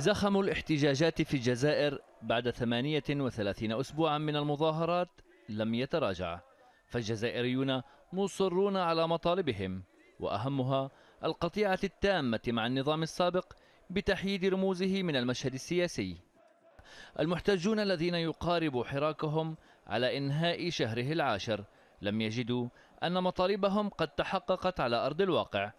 زخم الاحتجاجات في الجزائر بعد 38 أسبوعا من المظاهرات لم يتراجع فالجزائريون مصرون على مطالبهم وأهمها القطيعة التامة مع النظام السابق بتحييد رموزه من المشهد السياسي المحتجون الذين يقارب حراكهم على إنهاء شهره العاشر لم يجدوا أن مطالبهم قد تحققت على أرض الواقع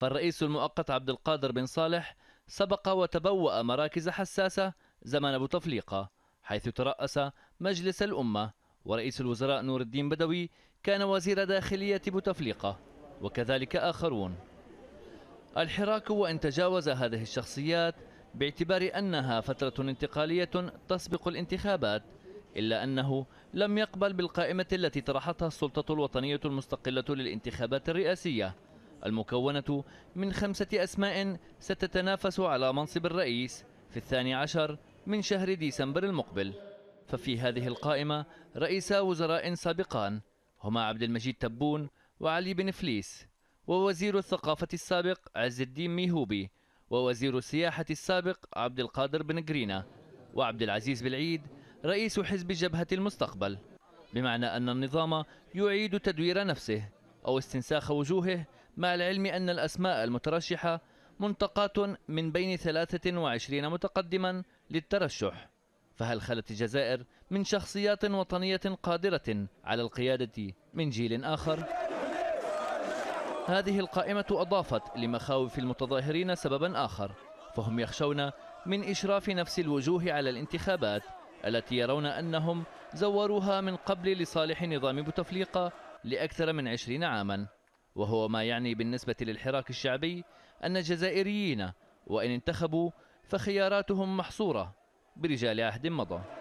فالرئيس المؤقت عبد القادر بن صالح سبق وتبوأ مراكز حساسة زمن أبو تفليقة حيث ترأس مجلس الأمة ورئيس الوزراء نور الدين بدوي كان وزير داخلية بوتفليقة وكذلك آخرون الحراك وإن تجاوز هذه الشخصيات باعتبار أنها فترة انتقالية تسبق الانتخابات إلا أنه لم يقبل بالقائمة التي طرحتها السلطة الوطنية المستقلة للانتخابات الرئاسية المكونة من خمسة أسماء ستتنافس على منصب الرئيس في الثاني عشر من شهر ديسمبر المقبل ففي هذه القائمة رئيسا وزراء سابقان هما عبد المجيد تبون وعلي بن فليس ووزير الثقافة السابق عز الدين ميهوبي ووزير السياحة السابق عبد القادر بن جرينا وعبد العزيز بالعيد رئيس حزب جبهة المستقبل بمعنى أن النظام يعيد تدوير نفسه أو استنساخ وجوهه مع العلم أن الأسماء المترشحة منتقاة من بين 23 متقدما للترشح فهل خلت الجزائر من شخصيات وطنية قادرة على القيادة من جيل آخر؟ هذه القائمة أضافت لمخاوف المتظاهرين سببا آخر فهم يخشون من إشراف نفس الوجوه على الانتخابات التي يرون أنهم زوروها من قبل لصالح نظام بوتفليقة لأكثر من عشرين عاماً وهو ما يعني بالنسبة للحراك الشعبي أن الجزائريين وإن انتخبوا فخياراتهم محصورة برجال عهد مضى